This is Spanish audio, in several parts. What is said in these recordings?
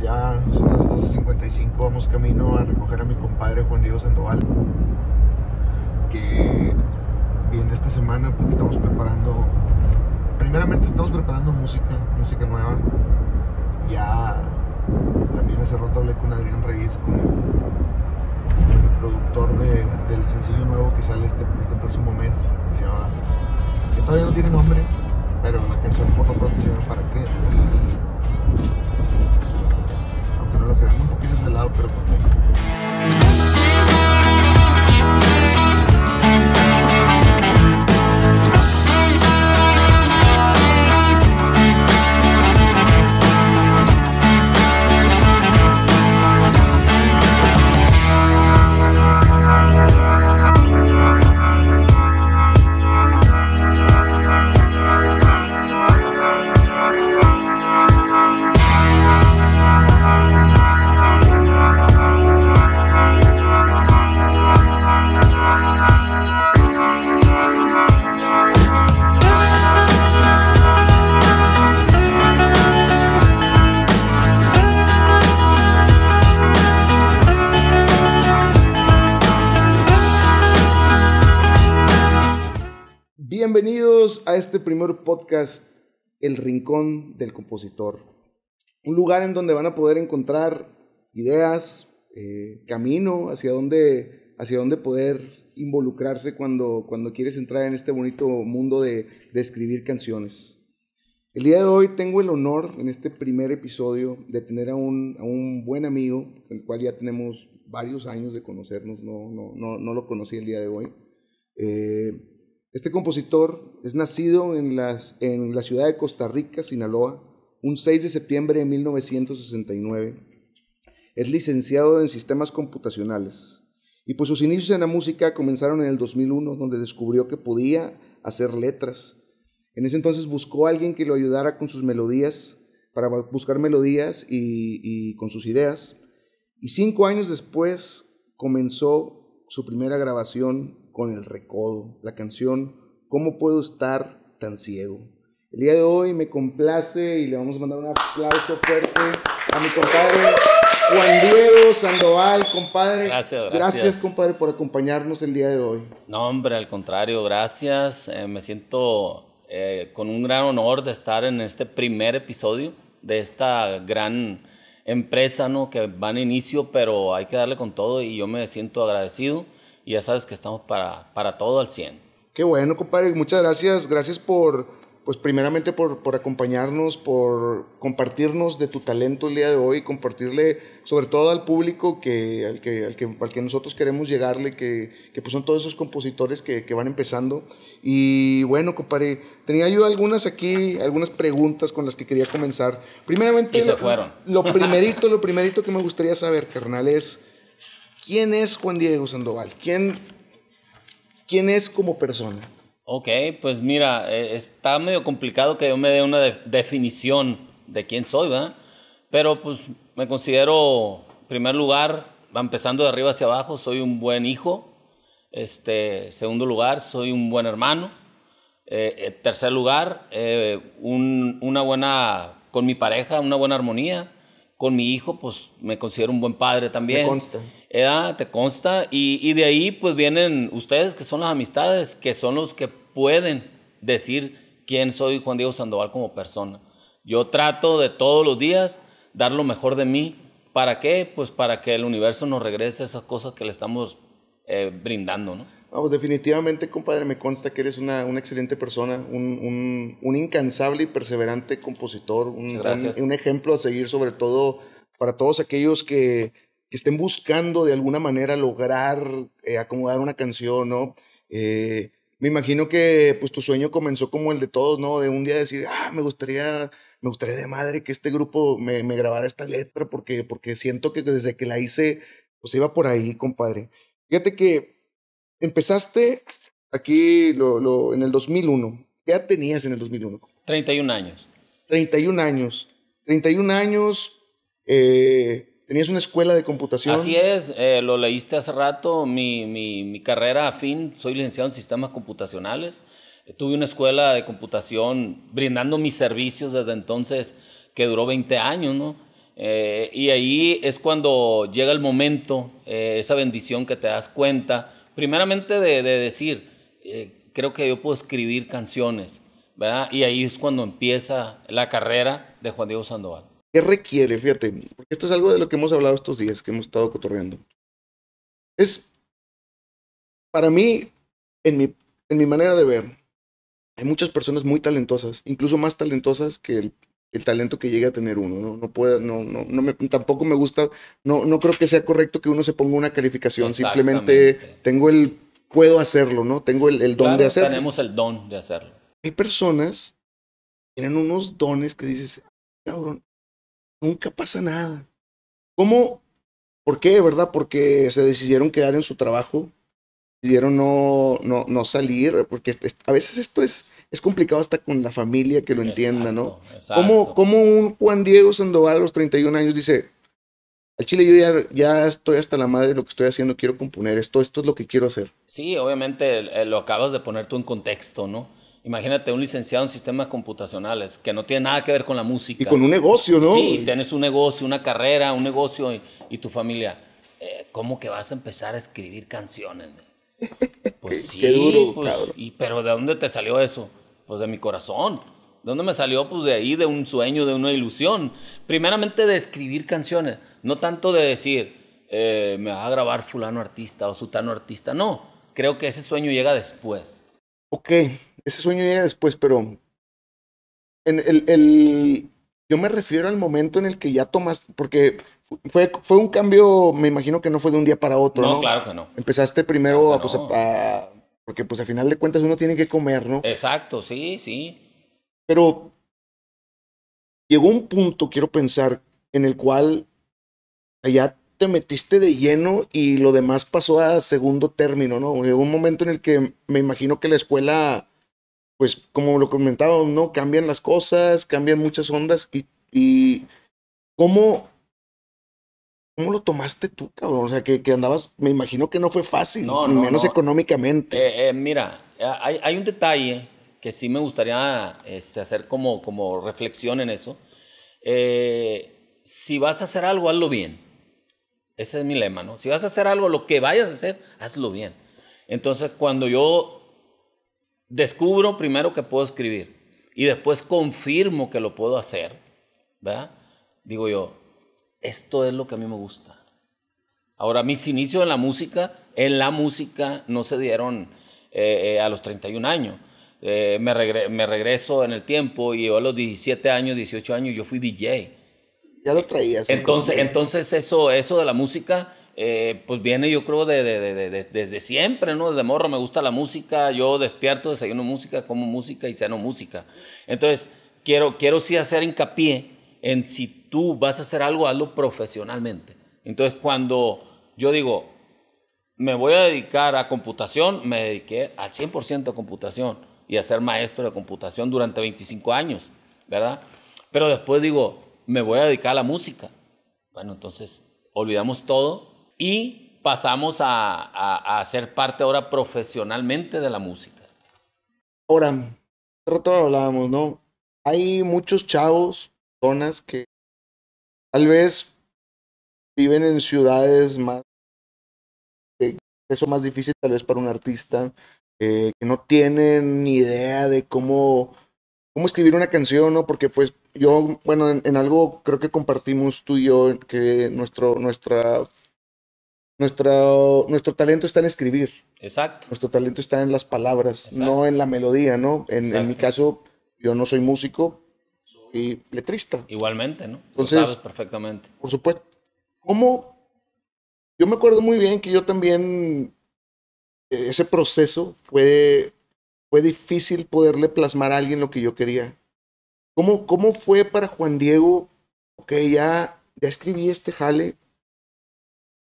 ya son las 12.55, vamos camino a recoger a mi compadre Juan Diego Sandoval, que viene esta semana porque estamos preparando, primeramente estamos preparando música, música nueva, ya también hace rato hablé con Adrián Reyes, con el, productor del sencillo nuevo que sale este, este, próximo mes, que se llama, que todavía no tiene nombre, pero la canción por lo pronto ¿Para qué? Y, lo que un poquito este lado, pero con a este primer podcast, El Rincón del Compositor. Un lugar en donde van a poder encontrar ideas, eh, camino hacia dónde, hacia dónde poder involucrarse cuando, cuando quieres entrar en este bonito mundo de, escribir canciones. El día de hoy tengo el honor, en este primer episodio, de tener a un, buen amigo, el cual ya tenemos varios años de conocernos, no, no, no lo conocí el día de hoy. Eh, este compositor es nacido en, la ciudad de Costa Rica, Sinaloa, un 6 de septiembre de 1969. Es licenciado en sistemas computacionales y pues sus inicios en la música comenzaron en el 2001, donde descubrió que podía hacer letras. En ese entonces buscó a alguien que lo ayudara con sus melodías, para buscar melodías y, y con sus ideas. Y cinco años después comenzó su primera grabación con el recodo, la canción ¿Cómo puedo estar tan ciego? El día de hoy me complace y le vamos a mandar un aplauso fuerte a mi compadre Juan Diego Sandoval, compadre. Gracias, gracias. compadre, por acompañarnos el día de hoy. No, hombre, al contrario, gracias. Eh, me siento eh, con un gran honor de estar en este primer episodio de esta gran empresa, ¿no? Que va en inicio, pero hay que darle con todo y yo me siento agradecido y ya sabes que estamos para, para todo al 100. Qué bueno, compadre, muchas gracias, gracias por, pues primeramente por, por acompañarnos, por compartirnos de tu talento el día de hoy, compartirle sobre todo al público que, al, que, al, que, nosotros queremos llegarle, que, que pues son todos esos compositores que, que van empezando. Y bueno, compadre, tenía yo algunas aquí, algunas preguntas con las que quería comenzar. Primeramente, se fueron. lo primerito, lo primerito que me gustaría saber, carnal, es... ¿Quién es Juan Diego Sandoval? ¿Quién, quién es como persona? Ok, pues mira, e, está medio complicado que yo me dé una definición de quién soy, ¿verdad? Pero pues me considero, en primer lugar, empezando de arriba hacia abajo, soy un buen hijo. Este, segundo lugar, soy un buen hermano. E, e, tercer lugar, una buena, con mi pareja, una buena armonía. Con mi hijo, pues me considero un buen padre también. Me consta te consta, y, de ahí pues vienen ustedes que son las amistades, que son los que pueden decir quién soy Juan Diego Sandoval como persona. Yo trato de todos los días dar lo mejor de mí. ¿Para qué? Pues para que el universo nos regrese esas cosas que le estamos eh, brindando, ¿no? Pues, definitivamente, compadre, me consta que eres una, excelente persona, un, incansable y perseverante compositor, un, un ejemplo a seguir, sobre todo para todos aquellos que, que estén buscando de alguna manera lograr eh, acomodar una canción, ¿no? Eh, me imagino que pues tu sueño comenzó como el de todos, ¿no? De un día decir, ah, me gustaría, me gustaría de madre que este grupo me, grabara esta letra porque, porque siento que desde que la hice, pues iba por ahí, compadre. Fíjate que empezaste aquí lo, lo, en el 2001. ¿Qué edad tenías en el 2001? 31 años. 31 años. 31 años, eh, tenías una escuela de computación. Así es, eh, lo leíste hace rato, mi, mi, mi carrera afín, soy licenciado en sistemas computacionales. Tuve una escuela de computación brindando mis servicios desde entonces, que duró 20 años, ¿no? Eh, y ahí es cuando llega el momento, eh, esa bendición que te das cuenta, primeramente de, de decir, creo que yo puedo escribir canciones, ¿verdad? Y ahí es cuando empieza la carrera de Juan Diego Sandoval. ¿Qué requiere? Fíjate, porque esto es algo de lo que hemos hablado estos días, que hemos estado cotorreando. Es, para mí, en mi, en mi manera de ver, hay muchas personas muy talentosas, incluso más talentosas que el, talento que llegue a tener uno. No, no puedo, no, no, no tampoco me gusta, no, no creo que sea correcto que uno se ponga una calificación. Simplemente tengo el, puedo hacerlo, ¿no? Tengo el, don de hacerlo. Tenemos el don de hacerlo. Hay personas que tienen unos dones que dices, cabrón, nunca pasa nada. ¿Cómo? ¿Por qué, verdad? Porque se decidieron quedar en su trabajo, decidieron no, no, no salir, porque a veces esto es, es complicado hasta con la familia que lo entienda, ¿no? ¿Cómo, un Juan Diego Sandoval a los 31 años dice, al chile yo ya, ya estoy hasta la madre de lo que estoy haciendo, quiero componer esto, esto es lo que quiero hacer? Sí, obviamente lo acabas de poner tú en contexto, ¿no? Imagínate un licenciado en sistemas computacionales que no tiene nada que ver con la música. Y con un negocio, ¿no? Sí, tienes un negocio, una carrera, un negocio y, tu familia. Eh, ¿Cómo que vas a empezar a escribir canciones? Pues sí, Qué pues, Y, pero ¿de dónde te salió eso? Pues de mi corazón. ¿De dónde me salió? Pues de ahí, de un sueño, de una ilusión. Primeramente de escribir canciones, no tanto de decir, eh, me va a grabar fulano artista o sutano artista. No, creo que ese sueño llega después. Ok ese sueño llega después, pero en el, el, yo me refiero al momento en el que ya tomaste... porque fue, fue un cambio, me imagino que no fue de un día para otro. No, ¿no? claro que no. Empezaste primero pues, a, porque pues al final de cuentas uno tiene que comer, ¿no? Exacto, sí, sí. Pero llegó un punto, quiero pensar, en el cual allá te metiste de lleno y lo demás pasó a segundo término, ¿no? Llegó un momento en el que me imagino que la escuela pues como lo comentaba, ¿no? Cambian las cosas, cambian muchas ondas y, ¿cómo, lo tomaste tú, cabrón? O sea, que, que andabas, me imagino que no fue fácil, no, menos económicamente. Eh, eh, mira, eh, hay, un detalle que sí me gustaría este, hacer como, como reflexión en eso. si vas a hacer algo, hazlo bien. Ese es mi lema, ¿no? Si vas a hacer algo, lo que vayas a hacer, hazlo bien. Entonces, cuando yo descubro primero que puedo escribir y después confirmo que lo puedo hacer, ¿verdad? Digo yo, esto es lo que a mí me gusta. Ahora, mis inicios en la música, en la música, no se dieron eh, eh, a los 31 años. Eh, me, regreso en el tiempo y yo a los 17 años, 18 años, yo fui DJ. Ya lo traías. Entonces, entonces eso, eso de la música eh, pues viene yo creo desde siempre, ¿no? Desde morro me gusta la música, yo despierto, desayuno música, como música y ceno música. Entonces, quiero, quiero sí hacer hincapié en si tú vas a hacer algo, hazlo profesionalmente. Entonces, cuando yo digo, me voy a dedicar a computación, me dediqué al 100% a computación y a ser maestro de computación durante 25 años, ¿verdad? Pero después digo, me voy a dedicar a la música. Bueno, entonces olvidamos todo y pasamos a, a, ser parte ahora profesionalmente de la música. Ahora, rato hablábamos, ¿no? Hay muchos chavos, zonas que tal vez viven en ciudades más eso más difícil tal vez para un artista eh, que no tienen ni idea de cómo cómo escribir una canción no porque pues yo bueno en, en algo creo que compartimos tú y yo que nuestro nuestra nuestro, talento está en escribir. Exacto. Nuestro talento está en las palabras, no en la melodía, ¿no? En, mi caso, yo no soy músico y letrista. Igualmente, ¿no? Entonces, sabes perfectamente. Por supuesto. ¿Cómo? Yo me acuerdo muy bien que yo también, e, ese proceso fue, fue difícil poderle plasmar a alguien lo que yo quería. ¿Cómo, cómo fue para Juan Diego? Ok, ya, ya escribí este jale,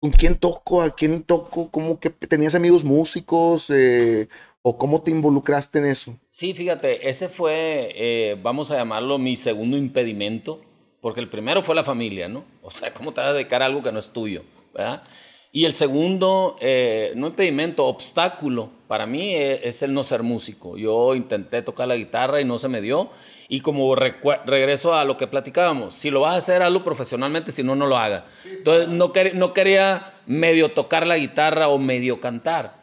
con quién toco, a quién toco, cómo que tenías amigos músicos eh, o cómo te involucraste en eso. Sí, fíjate, ese fue, eh, vamos a llamarlo, mi segundo impedimento, porque el primero fue la familia, ¿no? O sea, ¿cómo te vas a dedicar a algo que no es tuyo? ¿verdad? Y el segundo, eh, no impedimento, obstáculo para mí eh, es, el no ser músico. Yo intenté tocar la guitarra y no se me dio. Y como regreso a lo que platicábamos, si lo vas a hacer, hazlo profesionalmente, si no, no lo haga. Entonces, no, quería medio tocar la guitarra o medio cantar.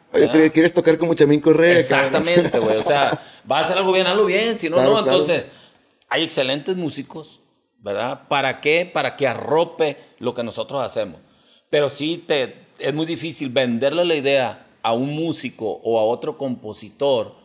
quieres tocar como Chamín Correa. Exactamente, güey. O sea, vas a hacer algo bien, hazlo bien, si no, no. Entonces, hay excelentes músicos, ¿verdad? ¿Para qué? Para que arrope lo que nosotros hacemos. Pero sí te, es muy difícil venderle la idea a un músico o a otro compositor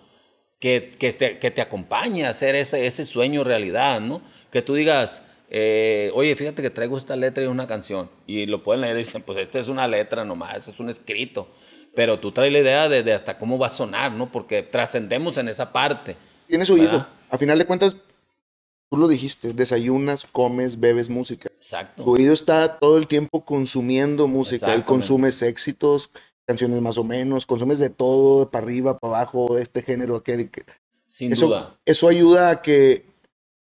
que, que, te, acompañe a hacer ese, sueño realidad, ¿no? Que tú digas, eh, oye, fíjate que traigo esta letra y una canción. Y lo pueden leer y dicen, pues esta es una letra nomás, es un escrito. Pero tú traes la idea de, hasta cómo va a sonar, ¿no? Porque trascendemos en esa parte. Tienes oído. A final de cuentas, tú lo dijiste, desayunas, comes, bebes música. Exacto. Tu oído está todo el tiempo consumiendo música. Ahí consumes éxitos, canciones más o menos, consumes de todo, de para arriba, para abajo, este género, aquel. Sin eso, duda. Eso ayuda a que,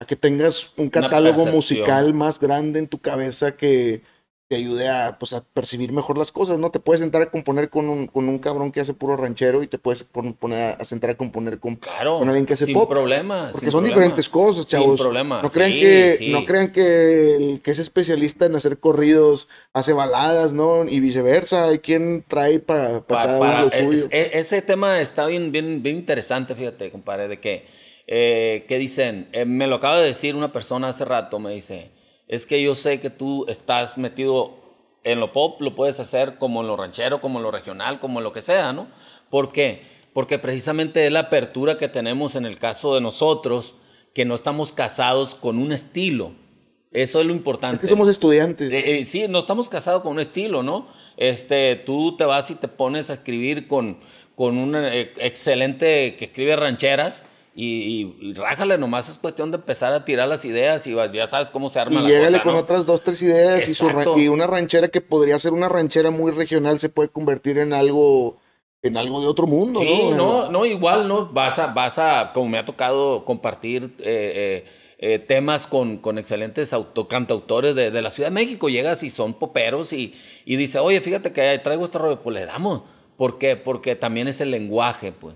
a que tengas un catálogo musical más grande en tu cabeza que te ayude a, pues, a percibir mejor las cosas, ¿no? Te puedes sentar a componer con un, con un cabrón que hace puro ranchero y te puedes poner a, sentar a componer con, claro, alguien que hace sin pop. porque son diferentes cosas, chavos. Sin No crean que, no crean que el que es especialista en hacer corridos hace baladas, ¿no? Y viceversa. Hay quien trae para, cada para, e, ese tema está bien, bien, bien interesante, fíjate, compadre, de que, eh, dicen, eh, me lo acaba de decir una persona hace rato, me dice es que yo sé que tú estás metido en lo pop, lo puedes hacer como en lo ranchero, como en lo regional, como en lo que sea, ¿no? ¿Por qué? Porque precisamente es la apertura que tenemos en el caso de nosotros, que no estamos casados con un estilo. Eso es lo importante. Es somos estudiantes. Eh, eh, sí, no estamos casados con un estilo, ¿no? Este, tú te vas y te pones a escribir con, con un eh, excelente que escribe rancheras y, y, rájale, nomás es cuestión de empezar a tirar las ideas y ya sabes cómo se arma y la llégale con otras dos, tres ideas y, su, y, una ranchera que podría ser una ranchera muy regional se puede convertir en algo en algo de otro mundo, sí, ¿no? no, igual, ¿no? Vas a, vas a, como me ha tocado compartir eh, eh, eh, temas con, excelentes auto, cantautores de, de, la Ciudad de México. Llegas y son poperos y, y dice, oye, fíjate que traigo esta rollo, pues le damos. ¿Por qué? Porque también es el lenguaje, pues.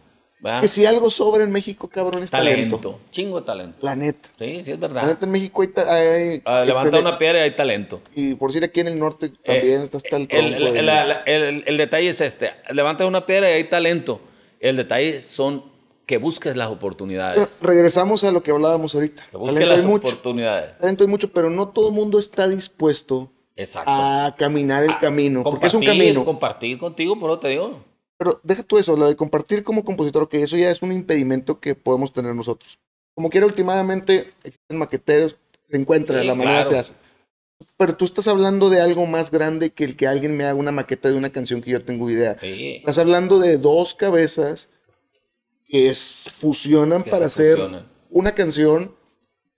Que si algo sobra en México, cabrón, es talento. talento. Chingo de talento. La neta. Sí, sí, es verdad. La neta en México hay. talento ah, levanta una piedra y hay talento. Y por decir aquí en el norte eh, también está el, el, el, el, detalle es este: levanta una piedra y hay talento. El detalle son que busques las oportunidades. regresamos a lo que hablábamos ahorita. busques las oportunidades. Talento hay mucho, pero no todo el mundo está dispuesto a caminar el ah, camino. Porque es un camino. Compartir contigo, por lo te digo. Pero deja tú eso, lo de compartir como compositor, que eso ya es un impedimento que podemos tener nosotros. Como quiera, últimamente existen maqueteros, se encuentra, la manera se hace. Pero tú estás hablando de algo más grande que el que alguien me haga una maqueta de una canción que yo tengo idea. Estás hablando de dos cabezas que fusionan para hacer una canción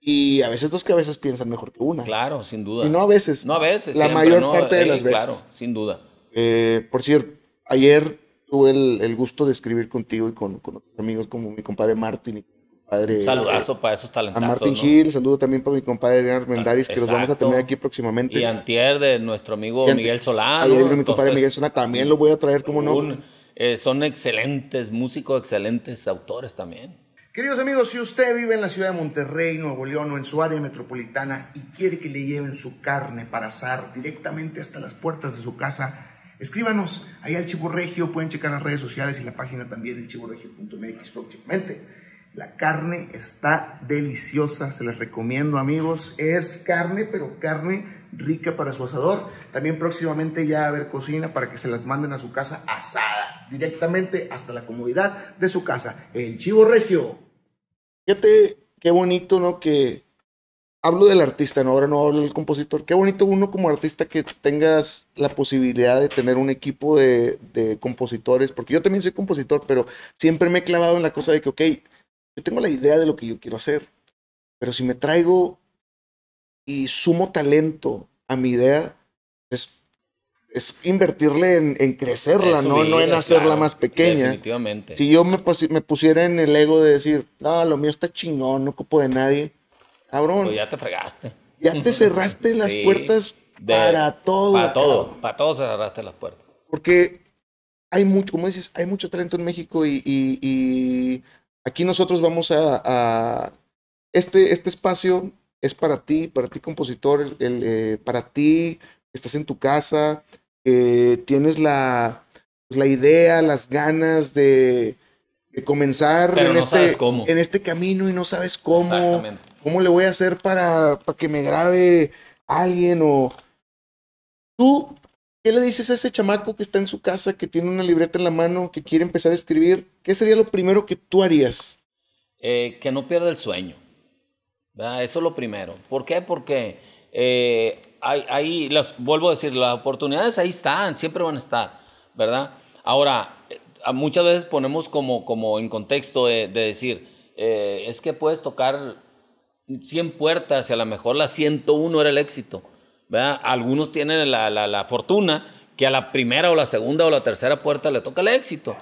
y a veces dos cabezas piensan mejor que una. Claro, sin duda. Y no a veces. No a veces. La mayor parte de las veces. Claro, sin duda. Eh, por cierto, ayer tuve el, gusto de escribir contigo y con, otros amigos como mi compadre Martín y mi compadre. saludazo eh, para esos talentosos. A Martín Gil, saludo también para mi compadre Leonardo Mendaris, que los vamos a tener aquí próximamente. Y Antier de nuestro amigo Miguel Solano. A mi compadre Miguel Solano también lo voy a traer, como no. Eh, son excelentes músicos, excelentes autores también. Queridos amigos, si usted vive en la ciudad de Monterrey, Nuevo León o en su área metropolitana y quiere que le lleven su carne para asar directamente hasta las puertas de su casa, Escríbanos ahí al Chivo Regio, pueden checar las redes sociales y la página también del chivoregio.mx próximamente. La carne está deliciosa, se les recomiendo amigos. Es carne, pero carne rica para su asador. También próximamente ya va a haber cocina para que se las manden a su casa asada, directamente hasta la comodidad de su casa. El Chivo Regio. Fíjate qué bonito, ¿no? Que hablo del artista, no ahora no hablo del compositor. Qué bonito uno como artista que tengas la posibilidad de tener un equipo de, de, compositores, porque yo también soy compositor, pero siempre me he clavado en la cosa de que, ok, yo tengo la idea de lo que yo quiero hacer, pero si me traigo y sumo talento a mi idea, es, es invertirle en, crecerla, ¿no? no en hacerla más pequeña. Definitivamente. Si yo me, me pusiera en el ego de decir, no, lo mío está chingón, no ocupo de nadie Cabrón. Pues ya te fregaste. Ya te cerraste las puertas para todo. Para todo, para todo cerraste las puertas. Porque hay mucho, como dices, hay mucho talento en México y, aquí nosotros vamos a, este, este espacio es para ti, para ti compositor, eh, para ti estás en tu casa, eh, tienes la idea, las ganas de, comenzar este en, este, camino y no sabes cómo, cómo le voy a hacer para, para que me grabe alguien o... Tú, ¿qué le dices a ese chamaco que está en su casa, que tiene una libreta en la mano, que quiere empezar a escribir? ¿Qué sería lo primero que tú harías? Eh, que no pierda el sueño. Eso es lo primero. ¿Por qué? Porque ahí, eh, hay, vuelvo a decir, las oportunidades ahí están, siempre van a estar, ¿verdad? Ahora, muchas veces ponemos como, como en contexto de, decir, eh, es que puedes tocar 100 puertas y a lo mejor la 101 era el éxito. Algunos tienen la, fortuna que a la primera o la segunda o la tercera puerta le toca el éxito,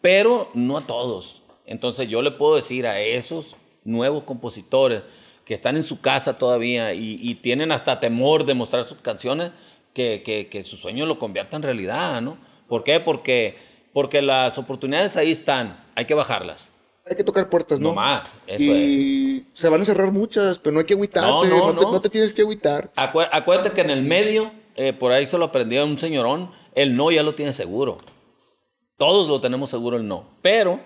pero no a todos. Entonces yo le puedo decir a esos nuevos compositores que están en su casa todavía y, tienen hasta temor de mostrar sus canciones, que, su sueño lo convierta en realidad, ¿no? ¿Por qué? Porque porque las oportunidades ahí están, hay que bajarlas. Hay que tocar puertas, ¿no? No más, y se van a cerrar muchas, pero no hay que agüitarse, no, no, no, te, no, te, tienes que agüitar. acuérdate que en el medio, eh, por ahí se lo aprendí un señorón, el no ya lo tiene seguro. Todos lo tenemos seguro el no, pero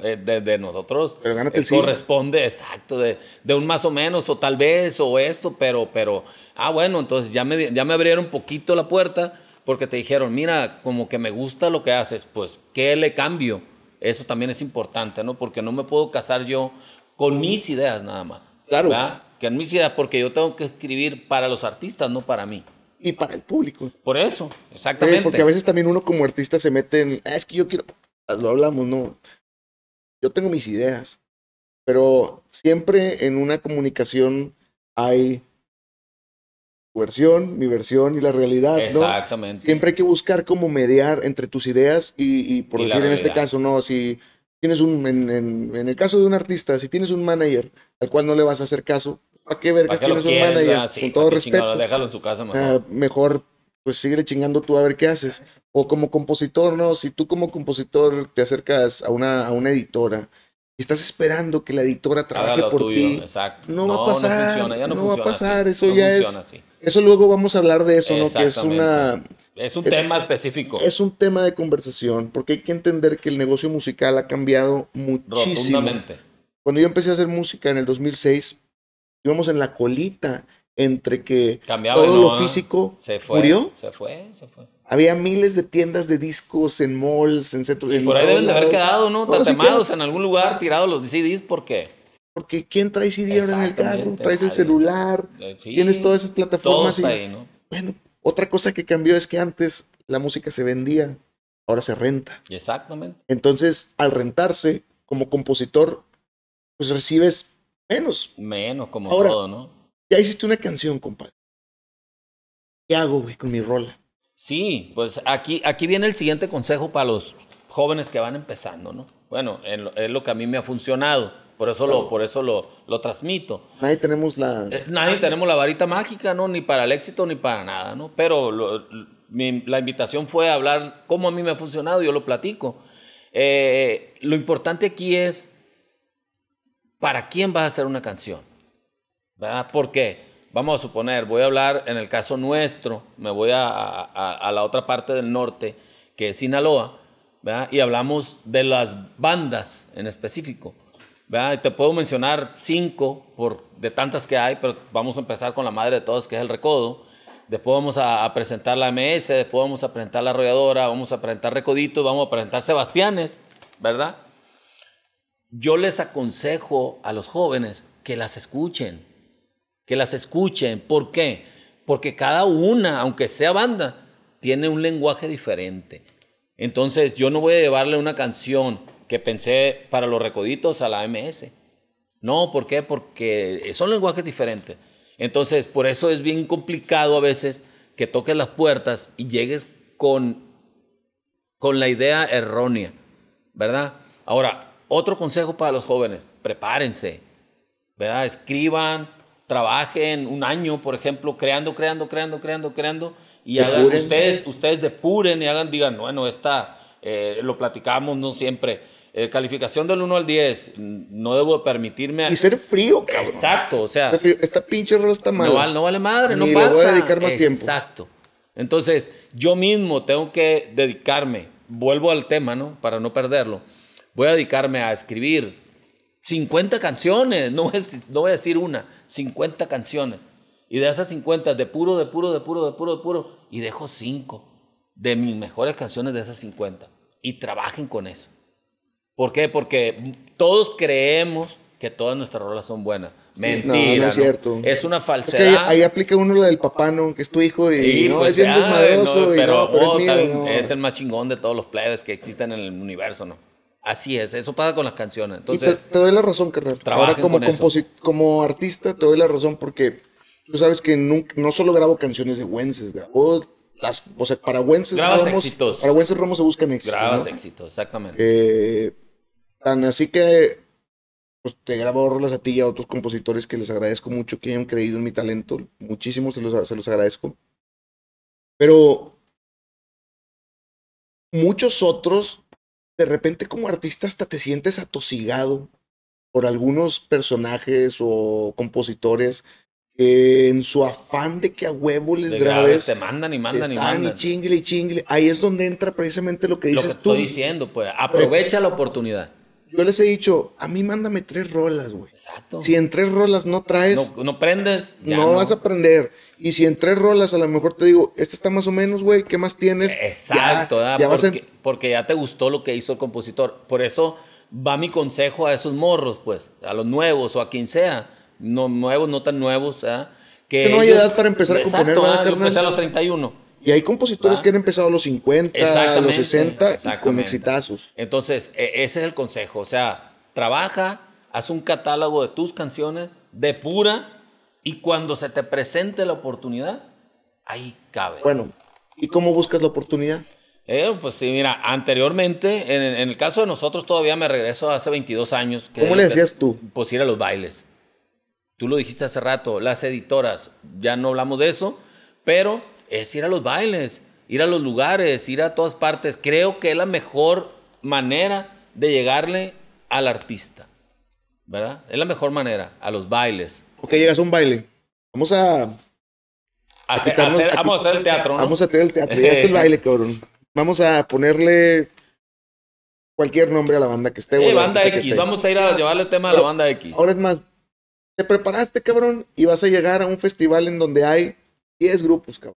desde eh, de nosotros eh, corresponde, exacto, de, un más o menos, o tal vez, o esto, pero, pero, ah, bueno, entonces ya me, ya me abrieron un poquito la puerta, porque te dijeron, mira, como que me gusta lo que haces, pues, ¿qué le cambio? Eso también es importante, ¿no? Porque no me puedo casar yo con mis ideas nada más. Claro. ¿verdad? Que mis ideas, porque yo tengo que escribir para los artistas, no para mí. Y para el público. Por eso, exactamente. Eh, porque a veces también uno como artista se mete en, ah, es que yo quiero, lo hablamos, ¿no? Yo tengo mis ideas, pero siempre en una comunicación hay versión, mi versión y la realidad, Exactamente. Siempre hay que buscar como mediar entre tus ideas y, por decir en este caso, no, si tienes un, en, en, el caso de un artista, si tienes un manager al cual no le vas a hacer caso, ¿a qué vergas tienes un manager? Ah, con todo respeto. déjalo en su casa mejor. Ah, mejor pues sigue chingando tú a ver qué haces. O como compositor, ¿no? Si tú como compositor te acercas a una, a una editora estás esperando que la editora trabaje por ti, No, va a pasar, no, va a pasar, eso ya es, eso luego vamos a hablar de eso, ¿no? Que es una... Es un tema específico. Es un tema de conversación, porque hay que entender que el negocio musical ha cambiado muchísimo. Cuando yo empecé a hacer música en el 2006, íbamos en la colita entre que todo lo físico se fue, murió. Se fue, se fue. Había miles de tiendas de discos en malls, en centros. por ahí deben de haber quedado, ¿no? Tatemados en algún lugar, tirados los CDs, ¿por qué? Porque ¿quién trae CD ahora en el carro? Traes el celular, eh, tienes todas esas plataformas. Bueno, otra cosa que cambió es que antes la música se vendía, ahora se renta. Exactamente. Entonces, al rentarse, como compositor, pues recibes menos. Menos, como todo, ¿no? Ya hiciste una canción, compadre. ¿Qué hago, güey, con mi rola? Sí, pues aquí, aquí viene el siguiente consejo para los jóvenes que van empezando, ¿no? Bueno, es lo que a mí me ha funcionado. Por eso, lo, por eso lo, transmito. Nadie tenemos la... nadie eh, tenemos la varita mágica, ¿no? Ni para el éxito ni para nada, ¿no? Pero la invitación fue a hablar cómo a mí me ha funcionado, yo lo platico. Eh, lo importante aquí es, ¿para quién vas a hacer una canción? ¿verdad? Porque, vamos a suponer, voy a hablar en el caso nuestro, me voy a, la otra parte del norte, que es Sinaloa, ¿verdad? Y hablamos de las bandas en específico, ¿verdad? te puedo mencionar cinco por, de tantas que hay, pero vamos a empezar con la madre de todas, que es el recodo. Después vamos a, presentar la MS, después vamos a presentar la arrolladora, vamos a presentar Recodito, vamos a presentar Sebastianes, ¿verdad? Yo les aconsejo a los jóvenes que las escuchen, que las escuchen. ¿Por qué? Porque cada una, aunque sea banda, tiene un lenguaje diferente. Entonces yo no voy a llevarle una canción que pensé para los recoditos a la MS. No, ¿por qué? Porque son lenguajes diferentes. Entonces, por eso es bien complicado a veces que toques las puertas y llegues con, con la idea errónea, ¿verdad? Ahora, otro consejo para los jóvenes, prepárense, ¿verdad? Escriban, trabajen un año, por ejemplo, creando, creando, creando, creando, creando, y ustedes, ustedes depuren y hagan, digan, bueno, esta, eh, lo platicamos, no siempre. Eh, calificación del 1 al 10, no debo permitirme. Y ser frío, cabrón. Exacto, o sea. Esta pinche rola está mal. No, vale madre, no pasa. voy a dedicar más tiempo. Exacto. Entonces, yo mismo tengo que dedicarme, vuelvo al tema, ¿no? Para no perderlo. Voy a dedicarme a escribir 50 canciones, no voy a decir una, 50 canciones. Y de esas 50, de puro, de puro, de puro, de puro, de puro, y dejo 5 de mis mejores canciones de esas 50. Y trabajen con eso. ¿Por qué? Porque todos creemos que todas nuestras rolas son buenas. Mentira. No, es cierto. Es una falsedad. ahí, aplica uno lo del papá, ¿no? Que es tu hijo y no, es pues bien pero, es, oh, es, el más chingón de todos los plebes que existen en el universo, ¿no? Así es, eso pasa con las canciones. Entonces, te, doy la razón, carnal. Ahora como, como artista te doy la razón porque tú sabes que no solo grabo canciones de Wences, grabo las, o sea, para Wences Grabas Para Wences se buscan éxitos. Grabas éxitos, exactamente. Eh, tan así que pues, te grabo rolas a ti y a otros compositores que les agradezco mucho que hayan creído en mi talento. Muchísimo se los agradezco. Pero muchos otros de repente como artista hasta te sientes atosigado por algunos personajes o compositores que en su afán de que a huevo les grabes, te mandan y mandan y mandan y chingle y chingle ahí es donde entra precisamente lo que dices lo estoy diciendo pues aprovecha la oportunidad yo les he dicho, a mí mándame tres rolas, güey. Exacto. Si en tres rolas no traes. No, prendes. No, vas a aprender. Y si en tres rolas a lo mejor te digo, esta está más o menos, güey, ¿qué más tienes? Exacto, ya, porque, ya te gustó lo que hizo el compositor. Por eso va mi consejo a esos morros, pues, a los nuevos o a quien sea. No, nuevos, no tan nuevos, ¿verdad? Que, no hay edad para empezar a componer. Exacto, ah, yo a los 31. Y hay compositores que han empezado a los 50, a los 60 con exitazos. Entonces, e, ese es el consejo. O sea, trabaja, haz un catálogo de tus canciones, de pura y cuando se te presente la oportunidad, ahí cabe. Bueno, ¿y cómo buscas la oportunidad? Eh, pues sí, mira, anteriormente, en, el caso de nosotros, todavía me regreso hace 22 años. ¿Cómo le decías tú? Pues ir a los bailes. Tú lo dijiste hace rato, las editoras, ya no hablamos de eso, pero es ir a los bailes, ir a los lugares, ir a todas partes. Creo que es la mejor manera de llegarle al artista, ¿verdad? Es la mejor manera, a los bailes. Ok, llegas a un baile. Vamos a... hacer, vamos a hacer el teatro, Vamos a hacer el baile, cabrón. Vamos a ponerle cualquier nombre a la banda que esté. Sí, eh, banda X, vamos a ir a llevarle el tema a la banda X. Ahora es más, te preparaste, cabrón, y vas a llegar a un festival en donde hay 10 grupos, cabrón.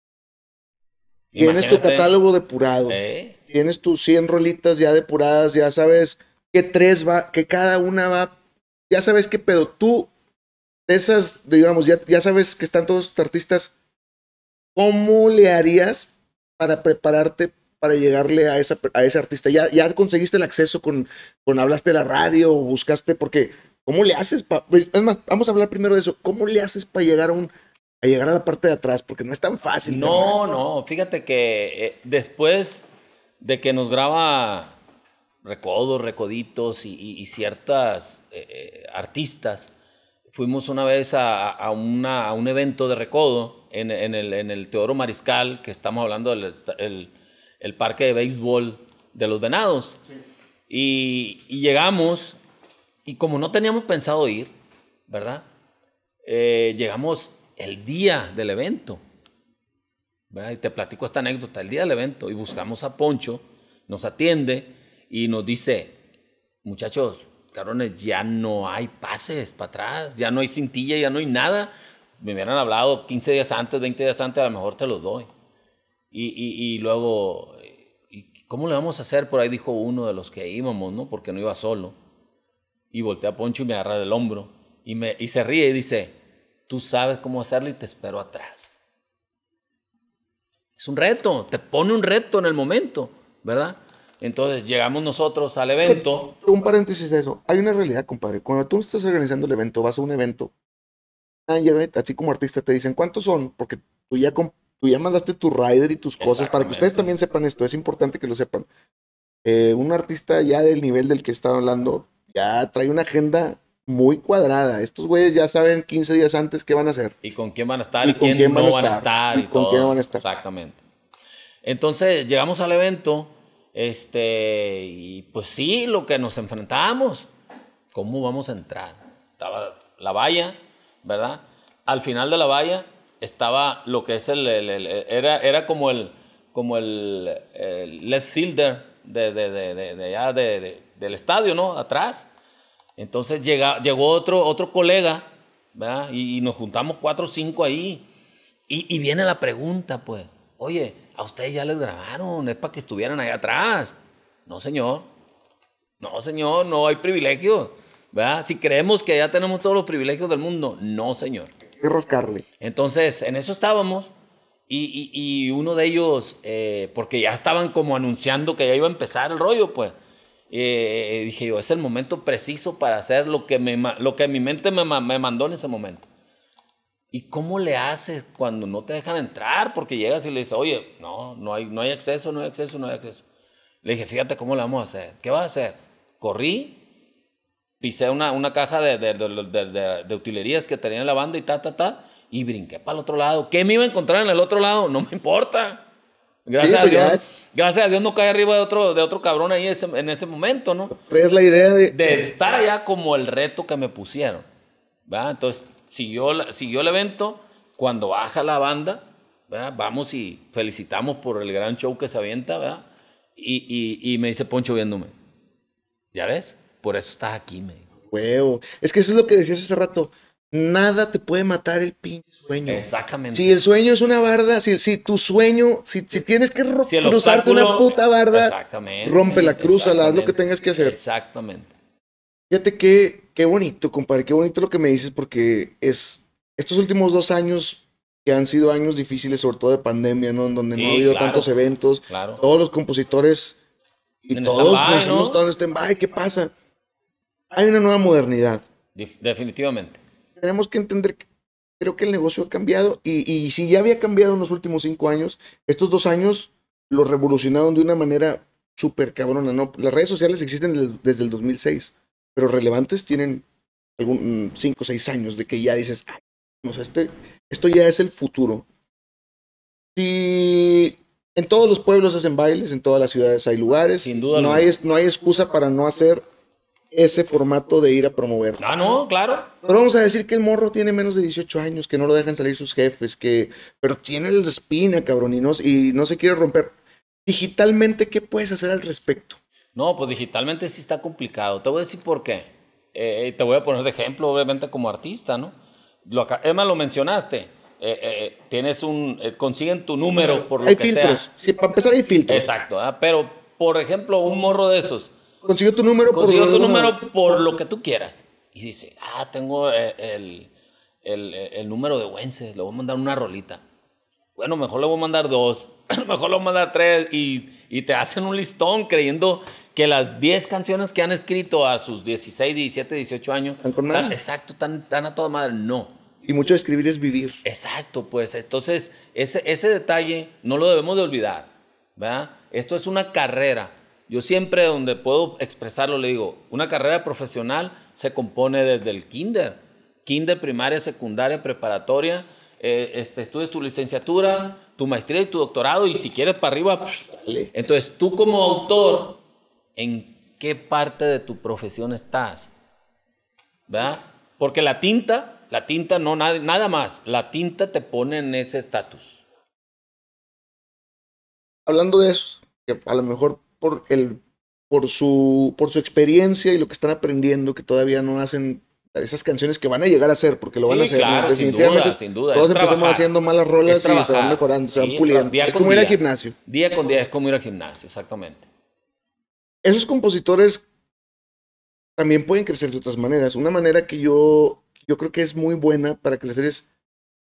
Tienes tu catálogo depurado. ¿Eh? Tienes tus 100 rolitas ya depuradas, ya sabes que tres va, que cada una va, ya sabes qué pero Tú, esas, digamos, ya, ya sabes que están todos artistas. ¿Cómo le harías para prepararte para llegarle a, esa, a ese artista? ¿Ya, ya conseguiste el acceso con, con hablaste de la radio o buscaste? Porque, ¿cómo le haces? es más, vamos a hablar primero de eso. ¿Cómo le haces para llegar a un llegar a la parte de atrás, porque no es tan fácil. No, no, fíjate que eh, después de que nos graba Recodos, Recoditos y, ciertas eh, eh, artistas, fuimos una vez a, una, un evento de Recodo en, el, en, Mariscal, que estamos hablando del el, parque de béisbol de los Venados. Y, llegamos, y como no teníamos pensado ir, ¿verdad? llegamos el día del evento. Y te platico esta anécdota, el día del evento, y buscamos a Poncho, nos atiende y nos dice, muchachos, carones, ya no hay pases para atrás, ya no hay cintilla, ya no hay nada. Me hubieran hablado 15 días antes, 20 días antes, a lo mejor te los doy. Y, y, luego, ¿cómo le vamos a hacer? Por ahí dijo uno de los que íbamos, ¿no? Porque no iba solo. Y voltea a Poncho y me agarra del hombro. Y, me, y se ríe y dice, tú sabes cómo hacerlo y te espero atrás. Es un reto, te pone un reto en el momento, ¿verdad? Entonces llegamos nosotros al evento. Un paréntesis de eso. Hay una realidad, compadre. Cuando tú estás organizando el evento, vas a un evento, así como artista te dicen cuántos son, porque tú ya, tú ya mandaste tu rider y tus cosas, para que ustedes también sepan esto, es importante que lo sepan. Eh, un artista ya del nivel del que está hablando, ya trae una agenda muy cuadrada. Estos güeyes ya saben 15 días antes qué van a hacer. Y con quién van a estar y, quién, quién no van a estar. y, con quién van a estar. Exactamente. Entonces llegamos al evento, este, y pues sí, lo que nos enfrentábamos, ¿cómo vamos a entrar? Estaba la valla, ¿verdad? Al final de la valla estaba lo que es el, era, era como el, como el, el left fielder de allá del estadio, ¿no? Atrás entonces llega, llegó otro, otro colega, Y, nos juntamos cuatro o cinco ahí. Y, viene la pregunta, pues, oye, a ustedes ya les grabaron, es para que estuvieran allá atrás. No, señor. No, señor, no hay privilegios. ¿verdad? Si creemos que ya tenemos todos los privilegios del mundo, no, señor. Entonces, en eso estábamos. Y, uno de ellos, eh, porque ya estaban como anunciando que ya iba a empezar el rollo, pues. Y eh, dije yo, es el momento preciso para hacer lo que, me, lo que mi mente me, me mandó en ese momento. ¿Y cómo le haces cuando no te dejan entrar? Porque llegas y le dices, oye, no, no hay, no hay acceso, no hay acceso, no hay acceso. Le dije, fíjate cómo le vamos a hacer. ¿Qué vas a hacer? Corrí, pisé una, una caja de, de, de, de, utilerías que tenía la banda y ta, ta, ta, y brinqué para el otro lado. ¿Qué me iba a encontrar en el otro lado? No me importa. Gracias, a pues Dios, gracias a Dios no cae arriba de otro, de otro cabrón ahí en ese momento, ¿no? Es la idea de... de... estar allá como el reto que me pusieron. ¿verdad? Entonces, siguió, siguió el evento. Cuando baja la banda, ¿verdad? vamos y felicitamos por el gran show que se avienta, ¿verdad? Y, y me dice Poncho viéndome. ¿Ya ves? Por eso estás aquí, me dijo. Huevo. Es que eso es lo que decías hace rato. Nada te puede matar el pinche sueño. Si el sueño es una barda, si, tu sueño, si, tienes que cruzarte una puta barda, rompe la cruz, haz lo que tengas que hacer. Exactamente. Fíjate qué, qué bonito, compadre, qué bonito lo que me dices, porque es estos últimos dos años que han sido años difíciles, sobre todo de pandemia, ¿no? donde no ha habido tantos eventos. Todos los compositores y todos los en ¿Qué pasa? Hay una nueva modernidad. Definitivamente tenemos que entender que creo que el negocio ha cambiado y, si ya había cambiado en los últimos cinco años, estos dos años lo revolucionaron de una manera súper cabrona, ¿no? Las redes sociales existen desde el 2006, pero relevantes tienen algún 5 mm, o seis años de que ya dices, este, esto ya es el futuro. Y en todos los pueblos hacen bailes, en todas las ciudades hay lugares. Sin duda. No, hay, no hay excusa para no hacer ese formato de ir a promover. Ah, no, claro. Pero vamos a decir que el morro tiene menos de 18 años, que no lo dejan salir sus jefes, que pero tiene la espina, cabrón, y no, se quiere romper. Digitalmente, ¿qué puedes hacer al respecto? No, pues digitalmente sí está complicado. Te voy a decir por qué. Eh, eh, te voy a poner de ejemplo, obviamente, como artista, ¿no? Lo, Emma, lo mencionaste. Eh, tienes un, consiguen tu número por lo hay que filtros. Sí, para empezar hay filtros. Exacto, ah, pero por ejemplo, un morro de esos consiguió tu número por lo que tú quieras. Y dice, ah, tengo eh, el, el, número de Wences, le voy a mandar una rolita. Bueno, mejor le voy a mandar dos, mejor le voy a mandar tres. Y, y te hacen un listón creyendo que las 10 canciones que han escrito a sus 16, 17, 18 años. Están Tan, exacto, están, tan a toda madre. No. Y mucho de escribir es vivir. Exacto, pues entonces ese, ese detalle no lo debemos de olvidar. ¿verdad? Esto es una carrera yo siempre donde puedo expresarlo le digo, una carrera profesional se compone desde el kinder, kinder, primaria, secundaria, preparatoria, eh, este, estudias tu licenciatura, tu maestría y tu doctorado y si quieres para arriba, entonces tú como autor, ¿en qué parte de tu profesión estás? ¿Verdad? Porque la tinta, la tinta no, nada, nada más, la tinta te pone en ese estatus. Hablando de eso, que a lo mejor por, el, por, su, por su experiencia y lo que están aprendiendo, que todavía no hacen esas canciones que van a llegar a ser, porque lo van a hacer. definitivamente, sin Todos empezamos haciendo malas rolas y se van mejorando, se van puliendo. Es, como ir al gimnasio. Día con día es como ir al gimnasio, exactamente. Esos compositores también pueden crecer de otras maneras. Una manera que yo, yo creo que es muy buena para crecer es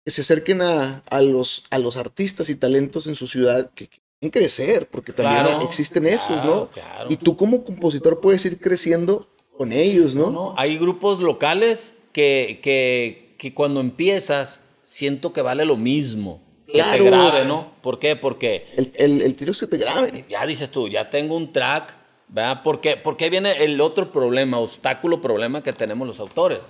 que se acerquen a, los, a los artistas y talentos en su ciudad que crecer, porque también existen esos, ¿no? Y tú como compositor puedes ir creciendo con ellos, ¿no? no hay grupos locales que, que, que, cuando empiezas siento que vale lo mismo. Que te grabe, ¿no? ¿Por qué? Porque... El, el, el tiro es que te graben. Ya dices tú, ya tengo un track, ¿verdad? Porque, porque viene el otro problema, obstáculo, problema que tenemos los autores.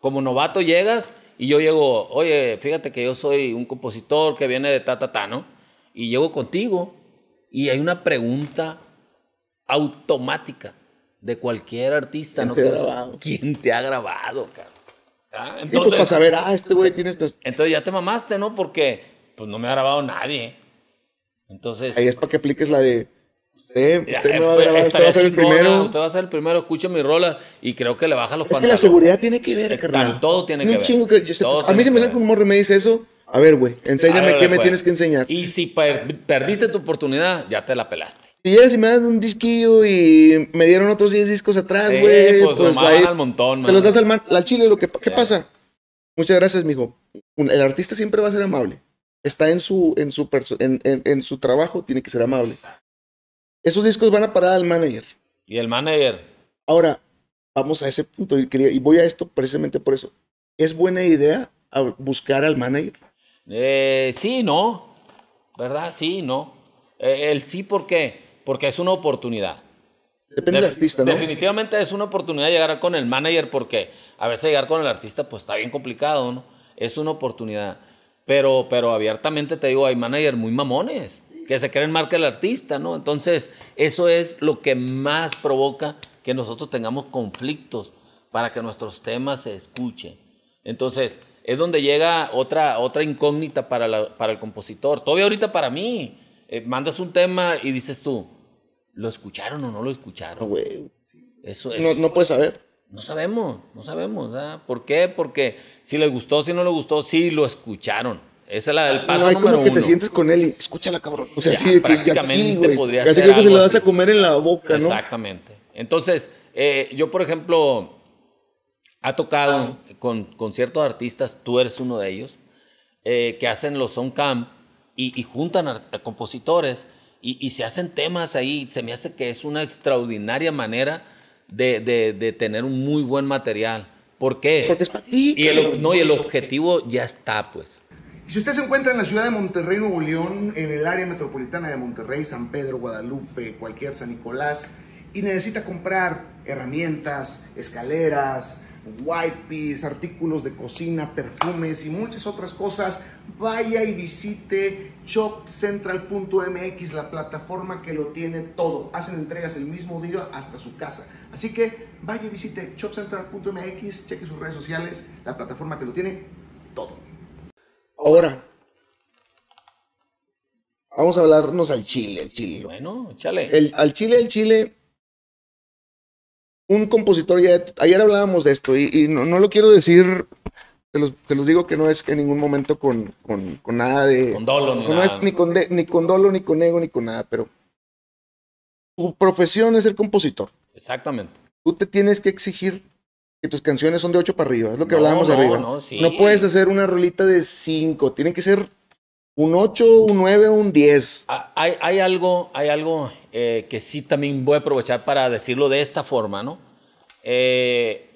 Como novato llegas y yo llego, oye, fíjate que yo soy un compositor que viene de ta, ta, ta, ¿no? Y llego contigo y hay una pregunta automática de cualquier artista, ¿no? ¿Quién te ha grabado, cabrón? ¿Ah? Entonces, sí, pues para saber, ah, este güey tiene estos. Entonces ya te mamaste, ¿no? Porque pues no me ha grabado nadie. Entonces. Ahí es para que apliques la de. Usted, usted me eh, va a pues, grabar, usted va a ser el primero. Usted va a ser el primero, escucha mi rola y creo que le baja los es pantalones. Es que la seguridad tiene que ver, carnal. Todo tiene que ver. Chingo que, a mí se me sale que un morro y me dice eso. A ver, güey, enséñame qué me pues. tienes que enseñar. Y si perdiste tu oportunidad, ya te la pelaste. Y ya si me dan un disquillo y me dieron otros 10 discos atrás, güey. pues, pues al Te los das al, chile, lo que ¿qué pasa? Muchas gracias, mijo. el artista siempre va a ser amable. Está en su, en su, en, su trabajo, tiene que ser amable. Esos discos van a parar al manager. Y el manager. Ahora, vamos a ese punto y, y voy a esto precisamente por eso. ¿Es buena idea ah, buscar al manager? Eh, sí, no, ¿verdad? Sí, no. Eh, el sí, ¿por Porque es una oportunidad. Depende del artista, ¿no? Definitivamente es una oportunidad llegar con el manager porque a veces llegar con el artista pues está bien complicado, ¿no? Es una oportunidad. Pero, pero abiertamente te digo, hay managers muy mamones que se creen que el artista, ¿no? Entonces, eso es lo que más provoca que nosotros tengamos conflictos para que nuestros temas se escuchen. Entonces, es donde llega otra, otra incógnita para, el compositor. Todavía ahorita para mí, eh, mandas un tema y dices tú, ¿lo escucharon o no lo escucharon? No, eso, no, puedes saber. No sabemos, no sabemos. ¿Por qué? Porque si les gustó, si no le gustó, sí lo escucharon. Esa es la del paso no, hay número como que te sientes con él y escúchala, cabrón. O sea, sí, pues, prácticamente podría ser. Casi que se das a comer en la boca, Exactamente. ¿no? Exactamente. Entonces, eh, yo, por ejemplo, ha tocado con, con, ciertos artistas, tú eres uno de ellos, eh, que hacen los on camp y, juntan a, compositores y, se hacen temas ahí. Se me hace que es una extraordinaria manera de, de, tener un muy buen material. ¿Por qué? Y el, no, y el objetivo ya está, pues. Si usted se encuentra en la ciudad de Monterrey, Nuevo León, en el área metropolitana de Monterrey, San Pedro, Guadalupe, cualquier San Nicolás, y necesita comprar herramientas, escaleras, wipes, artículos de cocina, perfumes y muchas otras cosas, vaya y visite shopcentral.mx, la plataforma que lo tiene todo. Hacen entregas el mismo día hasta su casa. Así que vaya y visite shopcentral.mx, cheque sus redes sociales, la plataforma que lo tiene todo. Ahora, vamos a hablarnos al chile, al chile. Bueno, chale. El, al chile, el chile un compositor, ya, ayer hablábamos de esto, y, no, lo quiero decir, te los, digo que no es en ningún momento con, con, nada de... Con dolo, ni no Es, ni, con ni con dolo, ni con ego, ni con nada, pero tu profesión es ser compositor. Exactamente. Tú te tienes que exigir que tus canciones son de 8 para arriba, es lo que hablábamos arriba. No puedes hacer una rolita de 5, tiene que ser un 8, un 9, un 10. Ah, hay, algo, hay algo eh, que sí también voy a aprovechar para decirlo de esta forma, ¿no? Eh,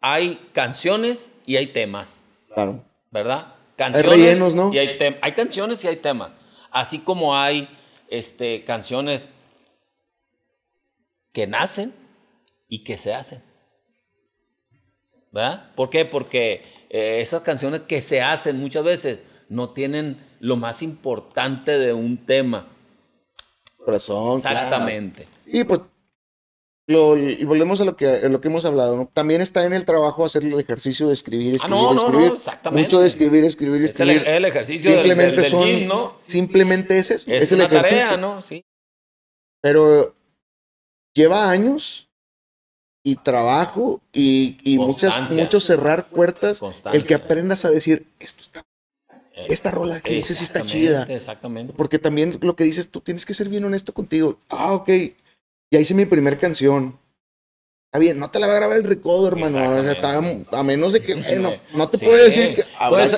hay canciones y hay temas. Claro. ¿Verdad? Canciones hay ¿no? Y hay, canciones y hay temas. Así como hay este, canciones que nacen y que se hacen. ¿Verdad? ¿Por qué? Porque eh, esas canciones que se hacen muchas veces no tienen lo más importante de un tema. Razón, Exactamente. Y pues y volvemos a lo que lo que hemos hablado, También está en el trabajo hacer el ejercicio de escribir, escribir, ah, escribir. No, Mucho de escribir, escribir, escribir. Es el, ejercicio simplemente del, ¿no? Simplemente es Es, es el tarea, ¿no? Sí. Pero lleva años y trabajo y, y muchas, mucho cerrar puertas, el que aprendas a decir, esto está esta rola que dices está chida. Exactamente. Porque también lo que dices, tú tienes que ser bien honesto contigo. Ah, ok, ya hice mi primer canción. Está bien, no te la va a grabar el recodo, hermano. a menos de que, no te puedo decir que. Pues,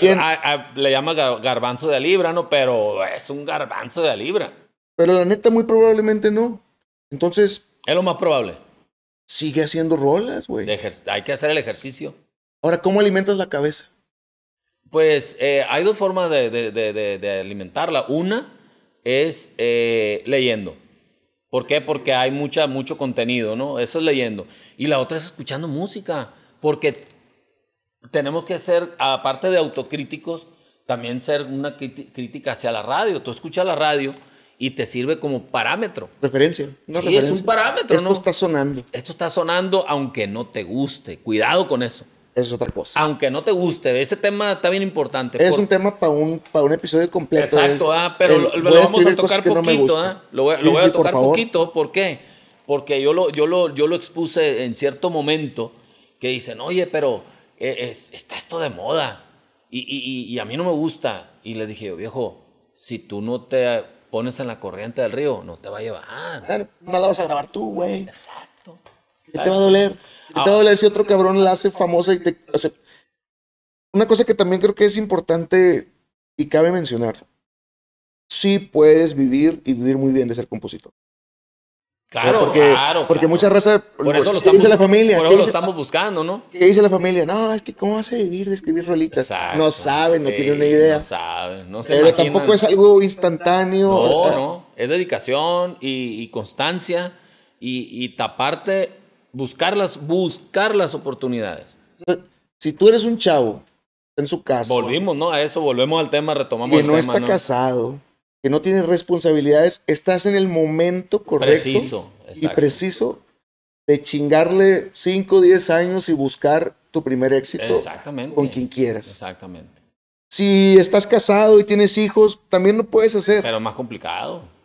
le llama garbanzo de libra, ¿no? Pero es un garbanzo de libra. Pero la neta, muy probablemente no. Entonces. Es lo más probable. Sigue haciendo rolas, güey. Hay que hacer el ejercicio. Ahora, ¿cómo alimentas la cabeza? Pues eh, hay dos formas de, alimentarla. Una es eh, leyendo. ¿Por qué? Porque hay mucha, mucho contenido, ¿no? Eso es leyendo. Y la otra es escuchando música, porque tenemos que ser, aparte de autocríticos, también ser una crítica hacia la radio. Tú escuchas la radio y te sirve como parámetro. Referencia. No es un parámetro, Esto está sonando. Esto está sonando aunque no te guste. Cuidado con eso es otra cosa. Aunque no te guste, ese tema está bien importante. Es un tema para un, para un episodio completo. Exacto, ah, pero lo, vamos a tocar poquito, lo voy, a tocar poquito, ¿por qué? Porque yo lo, yo, lo, yo lo expuse en cierto momento que dicen, oye, pero eh, está esto de moda y, y, y, a mí no me gusta. Y le dije, viejo, si tú no te pones en la corriente del río, no te va a llevar. No la vas a grabar tú, güey. Exacto. ¿Qué te va a doler? ¿Qué te va a ah. doler si otro cabrón la hace famosa y te... una cosa que también creo que es importante y cabe mencionar. Sí puedes vivir y vivir muy bien de ser compositor. Claro, porque, claro. Porque muchas mucha Por eso lo estamos, dice la familia? estamos buscando, ¿no? ¿Qué dice la familia? No, es que ¿cómo hace vivir de escribir rolitas? no saben, no tienen una idea. No no se Pero tampoco es algo instantáneo. No, no. Es dedicación y, constancia y, y taparte buscar las, buscar las oportunidades. Si tú eres un chavo en su casa. Volvimos, ¿no? A eso, volvemos al tema, retomamos el no tema. Está ¿no? casado, que no tiene responsabilidades, estás en el momento correcto. Preciso, y preciso de chingarle 5 o 10 años y buscar tu primer éxito con quien quieras. Exactamente. Si estás casado y tienes hijos, también lo puedes hacer. Pero más complicado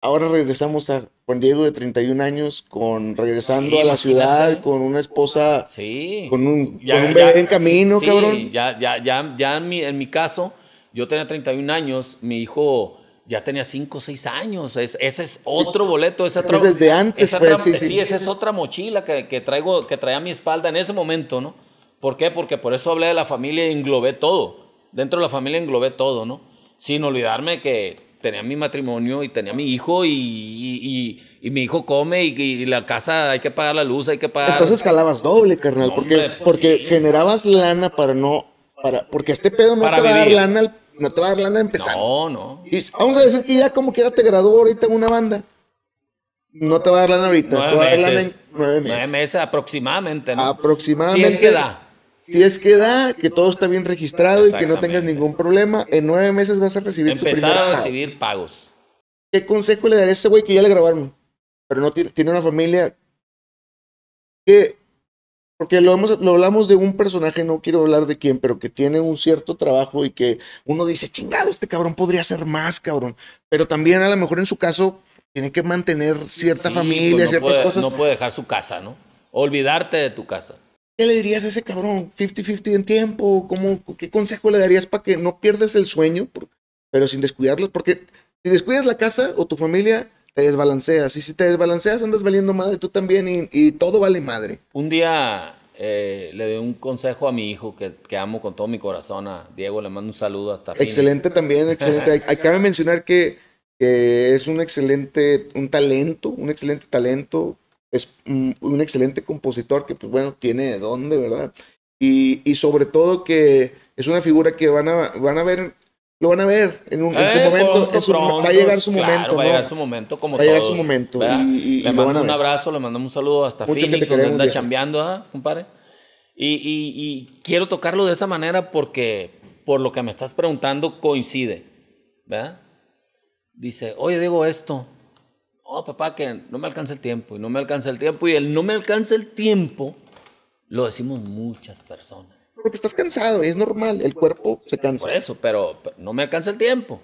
ahora regresamos a Juan Diego de 31 años, con regresando a la ciudad, con una esposa, sí. con, un, ya, en camino, cabrón. Ya, ya, ya, en mi, caso, yo tenía 31 años, mi hijo ya tenía 5 o 6 años. ese es otro boleto, esa otra. Desde antes, esa pues, sí, esa es otra mochila que, traigo, que traía a mi espalda en ese momento, ¿no? ¿Por qué? Porque por eso hablé de la familia y englobé todo. Dentro de la familia englobé todo, ¿no? Sin olvidarme que tenía mi matrimonio y tenía mi hijo y, mi hijo come y, la casa hay que pagar la luz, hay que pagar. Entonces jalabas doble, carnal, porque, pues porque generabas lana para no, para, porque este pedo no te va a dar lana, no te va a dar lana empezando. No, no. vamos a decir que ya como quiera te graduó ahorita en una banda. No te va a dar lana ahorita, nueve te va a dar lana en nueve meses. Nueve meses aproximadamente, ¿no? Aproximadamente. Si es que da, que todo está bien registrado y que no tengas ningún problema, en nueve meses vas a recibir Empezar a recibir pagos. ¿Qué consejo le daré a ese güey que ya le grabaron? Pero no tiene, una familia que... Porque lo, hemos, lo hablamos de un personaje, no quiero hablar de quién, pero que tiene un cierto trabajo y que uno dice, chingado, este cabrón podría ser más, cabrón. Pero también a lo mejor en su caso tiene que mantener cierta familia, pues ciertas cosas. No puede dejar su casa, ¿no? Olvidarte de tu casa. ¿Qué le dirías a ese cabrón? ¿50-50 en tiempo? ¿Cómo, ¿Qué consejo le darías para que no pierdas el sueño, pero sin descuidarlo? Porque si descuidas la casa o tu familia, te desbalanceas. Y si te desbalanceas, andas valiendo madre tú también y, todo vale madre. Un día eh, le doy un consejo a mi hijo que, amo con todo mi corazón. A Diego le mando un saludo hasta Excelente también, excelente. Cabe mencionar que, que, es un excelente, un talento, un excelente talento es mm, un excelente compositor que, pues bueno, tiene de dónde, ¿verdad? Y, y sobre todo que es una figura que van a, van a ver, lo van a ver en, un, su momento, va a llegar su momento. Va a llegar su momento como Va a llegar su momento. le mando un abrazo, le mandamos un saludo hasta Mucho Phoenix, que te anda chambeando, ¿ah, compadre? y quiero tocarlo de esa manera porque, por lo que me estás preguntando, coincide, ¿verdad? Dice, oye, digo esto, oh papá, que no me alcanza el tiempo, y no me alcanza el tiempo, y el no me alcanza el tiempo lo decimos muchas personas. Porque estás cansado, es normal, el cuerpo se cansa. Por eso, pero, no me alcanza el tiempo.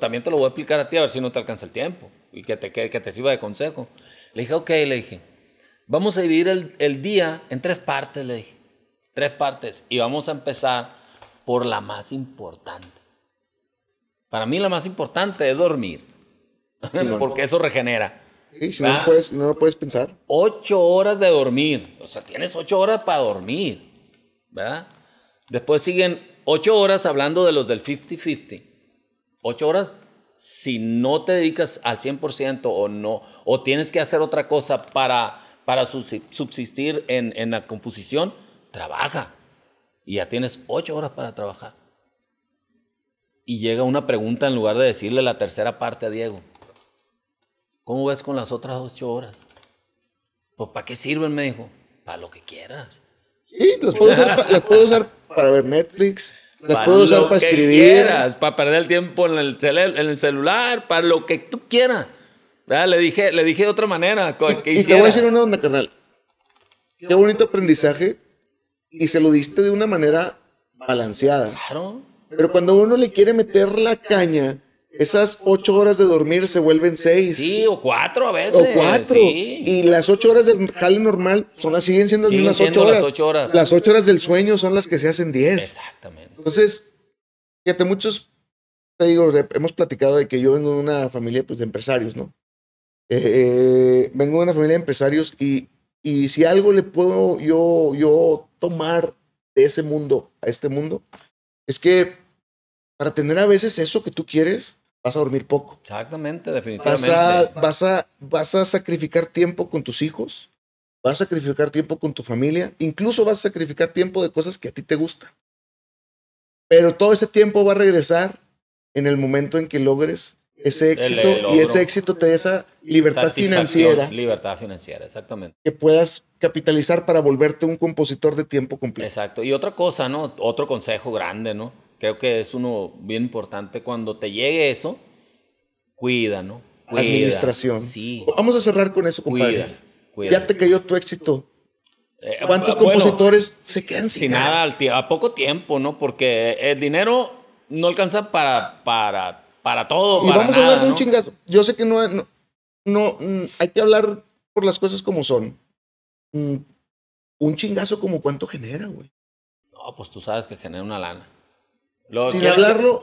también te lo voy a explicar a ti a ver si no te alcanza el tiempo y que te, te sirva de consejo. Le dije, ok, le dije, vamos a dividir el, el día en tres partes, le dije. Tres partes. Y vamos a empezar por la más importante. Para mí la más importante es dormir porque eso regenera. Ah. no, lo puedes pensar. Ocho horas de dormir. O sea, tienes ocho horas para dormir. ¿Verdad? Después siguen ocho horas hablando de los del 50-50. Ocho horas si no te dedicas al 100% o no, o tienes que hacer otra cosa para, para subsistir en, en, la composición, trabaja. Y ya tienes ocho horas para trabajar. Y llega una pregunta en lugar de decirle la tercera parte a Diego. ¿Cómo ves con las otras ocho horas? Pues, ¿para qué sirven? Me dijo. Para lo que quieras. Sí, las puedo usar, para ver Netflix, las puedo usar para escribir. para perder el tiempo en el, en el, celular, para lo que tú quieras. Le dije, le dije de otra manera. y, te voy a decir una onda, carnal. Qué bonito aprendizaje. Y se lo diste de una manera balanceada. Claro. Pero cuando uno le quiere meter la caña esas ocho horas de dormir se vuelven seis. Sí, o cuatro a veces. O cuatro. Y las ocho horas del jale normal son las, siguen siendo las ocho, horas. Las ocho horas. del sueño son las que se hacen diez. Exactamente. Entonces, fíjate, muchos, te digo, hemos platicado de que yo vengo de una familia pues, de empresarios, ¿no? Eh, eh, vengo de una familia de empresarios y, y si algo le puedo yo, yo tomar de ese mundo a este mundo, es que para tener a veces eso que tú quieres, vas a dormir poco. Exactamente, definitivamente. Vas a, vas a, sacrificar tiempo con tus hijos, vas a sacrificar tiempo con tu familia, incluso vas a sacrificar tiempo de cosas que a ti te gustan. Pero todo ese tiempo va a regresar en el momento en que logres ese éxito y ese éxito te da esa libertad financiera. Libertad financiera, exactamente. Que puedas capitalizar para volverte un compositor de tiempo completo. Exacto. Y otra cosa, ¿no? Otro consejo grande, ¿no? creo que es uno bien importante. Cuando te llegue eso, cuida, ¿no? Administración. Sí. Vamos a cerrar con eso, compadre. Cuida, cuida. Ya te cayó tu éxito. Eh, ¿Cuántos compositores se quedan sin, nada? A poco tiempo, ¿no? Porque el dinero no alcanza para, para, para todo. para vamos a hablar de un chingazo. Yo sé que no, no, mm, hay que hablar por las cosas como son. Mm, un chingazo como cuánto genera, güey. No, pues tú sabes que genera una lana sin hablarlo,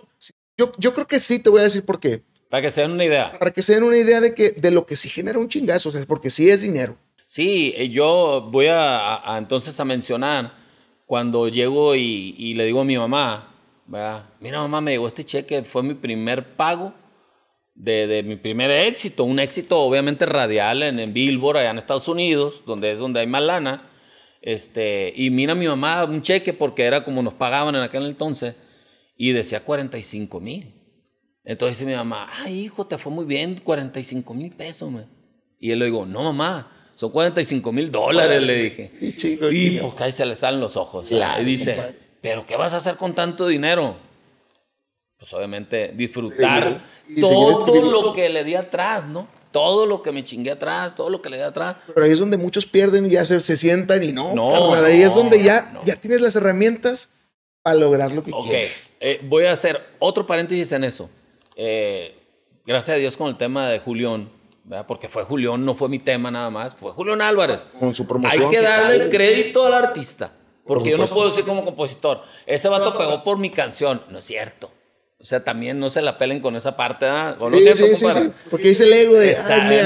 yo, yo creo que sí, te voy a decir por qué. Para que se den una idea. Para que se den una idea de, que, de lo que sí genera un chingazo, o porque sí es dinero. Sí, eh, yo voy a, entonces a mencionar cuando llego y, le digo a mi mamá, ¿verdad? mira mamá, me llegó este cheque, fue mi primer pago de, de, mi primer éxito, un éxito obviamente radial en, en Billboard, allá en Estados Unidos, donde es donde hay más lana. Este, y mira mi mamá un cheque porque era como nos pagaban en aquel entonces y decía 45 mil. Entonces dice mi mamá, ay hijo, te fue muy bien, 45 mil pesos. Y él le digo, no mamá, son 45 mil dólares, le dije. Y, y pues ahí se le salen los ojos. y dice, pero ¿qué vas a hacer con tanto dinero? Pues obviamente disfrutar todo lo que le di atrás, ¿no? todo lo que me chingué atrás, todo lo que le di atrás. Pero ahí es donde muchos pierden y ya se, sientan y no, no, ahí es donde ya, ya tienes las herramientas para lograr lo que Eh, voy a hacer otro paréntesis en eso. Eh, gracias a Dios con el tema de Julián, ¿verdad? porque fue Julián, no fue mi tema nada más, fue Julián Álvarez. Con su promoción. Hay que darle el crédito al artista, porque yo no puedo decir como compositor, ese vato pegó por mi canción, no es cierto. O sea, también no se la pelen con esa parte, ¿ah? no sí, sí, sí, porque es el ego de,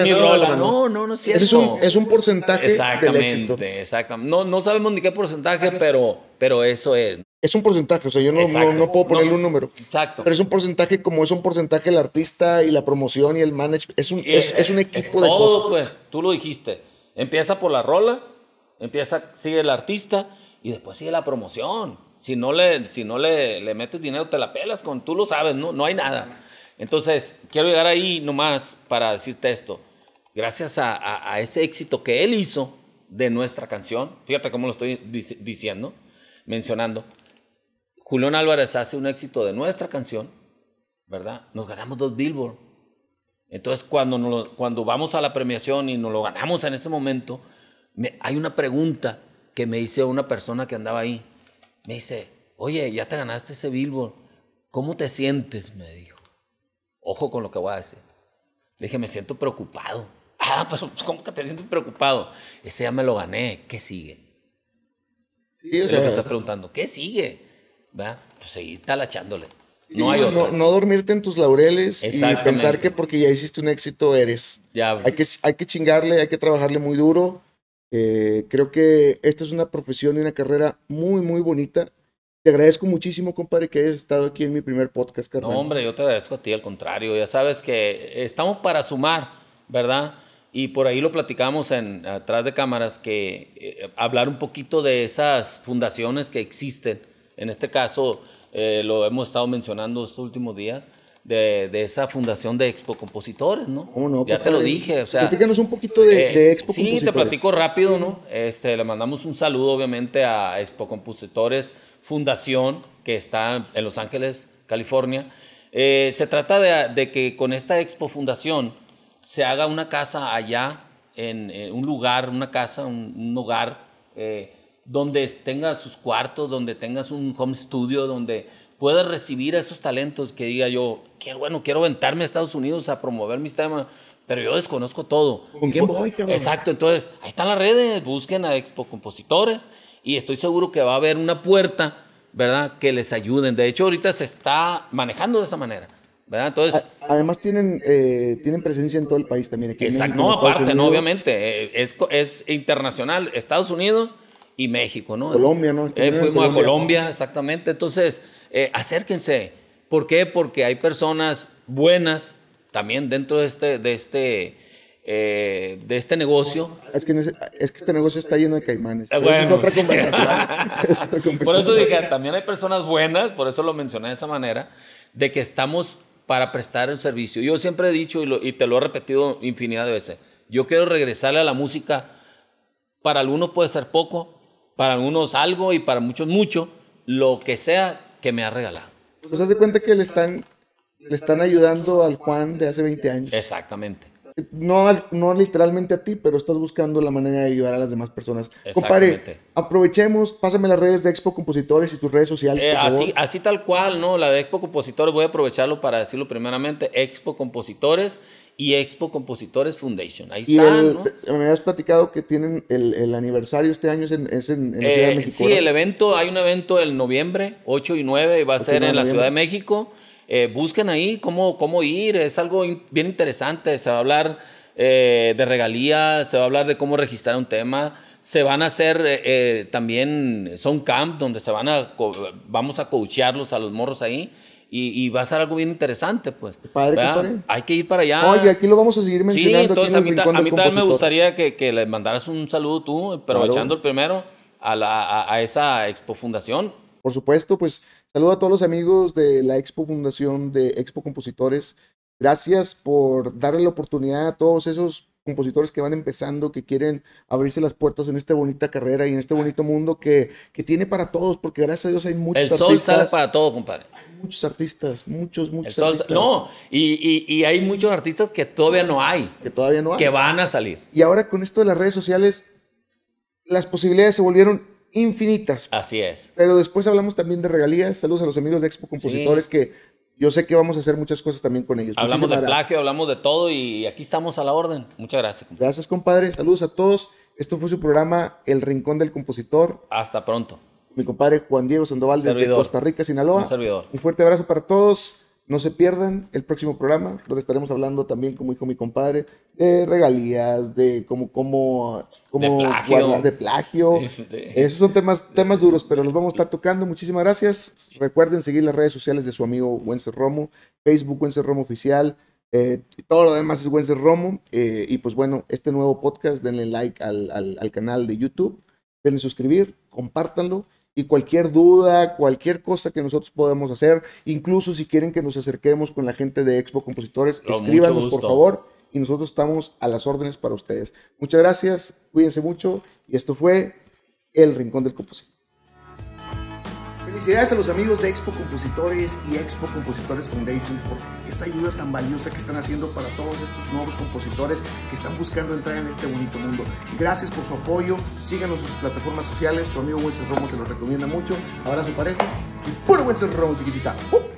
mi no, no, no, no es cierto. Es un, porcentaje exactamente, del éxito. Exactamente, no, no sabemos ni qué porcentaje, pero, pero eso es es un porcentaje, o sea, yo no, no, puedo ponerle un número. Exacto. Pero es un porcentaje como es un porcentaje el artista y la promoción y el management. Es un, es, un eh, equipo eh, de todo, Pues, tú lo dijiste. Empieza por la rola, empieza, sigue el artista y después sigue la promoción. Si no le, si no le, le metes dinero, te la pelas con, tú lo sabes, no, no hay nada. Entonces, quiero llegar ahí nomás para decirte esto. Gracias a, ese éxito que él hizo de nuestra canción, fíjate cómo lo estoy diciendo mencionando. Julián Álvarez hace un éxito de nuestra canción, ¿verdad? Nos ganamos dos Billboard. Entonces, cuando, cuando vamos a la premiación y nos lo ganamos en ese momento, hay una pregunta que me hice una persona que andaba ahí. Me dice, oye, ya te ganaste ese Billboard. ¿Cómo te sientes? Me dijo. Ojo con lo que voy a decir. Le dije, me siento preocupado. Ah, pero pues, ¿cómo que te sientes preocupado? Ese ya me lo gané. ¿Qué sigue? Sí, me estás preguntando. ¿Qué sigue? Pues seguir talachándole. No hay no, no, dormirte en tus laureles y pensar que porque ya hiciste un éxito eres. Hay, que, hay que chingarle, hay que trabajarle muy duro. Eh, creo que esta es una profesión y una carrera muy, muy bonita. Te agradezco muchísimo, compadre, que hayas estado aquí en mi primer podcast, carnal. No, hombre, yo te agradezco a ti, al contrario. Ya sabes que estamos para sumar, ¿verdad? Y por ahí lo platicamos en, atrás de cámaras, que eh, hablar un poquito de esas fundaciones que existen en este caso, eh, lo hemos estado mencionando estos últimos días, de, esa fundación de Expo Compositores, ¿no? ya te lo dije, o sea... Platícanos un poquito de, eh, Expo Compositores. Sí, te platico rápido, ¿no? Este, le mandamos un saludo, obviamente, a Expo Compositores Fundación, que está en Los Ángeles, California. Eh, se trata de, que con esta Expo Fundación se haga una casa allá, en, un lugar, una casa, un, hogar donde tengas sus cuartos, donde tengas un home studio, donde puedas recibir a esos talentos que diga yo, qué bueno, quiero aventarme a Estados Unidos a promover mis temas, pero yo desconozco todo. ¿Con quién voy? Exacto, entonces ahí están las redes, busquen a expo compositores y estoy seguro que va a haber una puerta, ¿verdad? Que les ayuden. De hecho, ahorita se está manejando de esa manera. ¿verdad? Entonces, Además tienen, eh, tienen presencia en todo el país también. exacto, no, aparte, no, obviamente, eh, es, es internacional. Estados Unidos, y México, ¿no? Colombia, ¿no? Eh, fuimos a Colombia, exactamente. Entonces, eh, acérquense. ¿Por qué? Porque hay personas buenas también dentro de este, de este, eh, de este negocio. Es que, es que, este negocio está lleno de caimanes. es, otra conversación. Por eso dije, también hay personas buenas, por eso lo mencioné de esa manera, de que estamos para prestar el servicio. Yo siempre he dicho y, y te lo he repetido infinidad de veces, yo quiero regresarle a la música. Para algunos puede ser poco, para algunos algo y para muchos mucho, lo que sea que me ha regalado. Pues se de cuenta que le están, están ayudando al Juan de hace 20 años. Exactamente. No, no literalmente a ti, pero estás buscando la manera de ayudar a las demás personas. Compare, aprovechemos, pásame las redes de Expo Compositores y tus redes sociales. Eh, así, así tal cual, ¿no? La de Expo Compositores, voy a aprovecharlo para decirlo primeramente, Expo Compositores y Expo Compositores Foundation. Ahí Me has platicado que tienen el, el aniversario este año es en, Ciudad de eh, México. Sí, el evento, hay un evento el noviembre 8 y 9 y va a ser en la Ciudad de México. Eh, busquen ahí cómo, cómo ir, es algo bien interesante. Se va a hablar eh, de regalías, se va a hablar de cómo registrar un tema. Se van a hacer también, son camp donde se van a, vamos a coachearlos a los morros ahí y, va a ser algo bien interesante, pues. Padre, Hay que ir para allá. Oye, aquí lo vamos a seguir mencionando. entonces a, mí, también me gustaría que, le mandaras un saludo tú, aprovechando el primero, a, la, a, esa Expo Fundación. Por supuesto, pues saludo a todos los amigos de la Expo Fundación de Expo Compositores. Gracias por darle la oportunidad a todos esos compositores que van empezando, que quieren abrirse las puertas en esta bonita carrera y en este bonito mundo que, que tiene para todos, porque gracias a Dios hay muchos El sol sale para todos, compadre muchos artistas, muchos, muchos artistas. No, y, y, hay muchos artistas que todavía no hay. Que todavía no hay. Que van a salir. Y ahora con esto de las redes sociales, las posibilidades se volvieron infinitas. Así es. Pero después hablamos también de regalías. Saludos a los amigos de Expo Compositores que yo sé que vamos a hacer muchas cosas también con ellos. Hablamos de plagio, hablamos de todo y aquí estamos a la orden. Muchas gracias. Gracias, compadre. Saludos a todos. Esto fue su programa El Rincón del Compositor. Hasta pronto mi compadre Juan Diego Sandoval desde Costa Rica, Sinaloa. Un fuerte abrazo para todos. No se pierdan el próximo programa, donde estaremos hablando también, como dijo mi compadre, de regalías, de cómo, como, cómo de plagio. de plagio. Esos son temas, temas duros, pero los vamos a estar tocando. Muchísimas gracias. Recuerden seguir las redes sociales de su amigo Wences Romo, Facebook Wences Romo Oficial, eh, todo lo demás es Wences Romo. Eh, y pues bueno, este nuevo podcast, denle like al, al canal de YouTube, denle suscribir, compártanlo y cualquier duda, cualquier cosa que nosotros podamos hacer, incluso si quieren que nos acerquemos con la gente de Expo Compositores, escríbanos por favor y nosotros estamos a las órdenes para ustedes. Muchas gracias, cuídense mucho y esto fue El Rincón del Compositor. Felicidades a los amigos de Expo Compositores y Expo Compositores Foundation por esa ayuda tan valiosa que están haciendo para todos estos nuevos compositores que están buscando entrar en este bonito mundo. Gracias por su apoyo, síganos en sus plataformas sociales, su amigo Wences Romo se los recomienda mucho. Abrazo parejo y puro Wences Romo chiquitita. ¡Uh!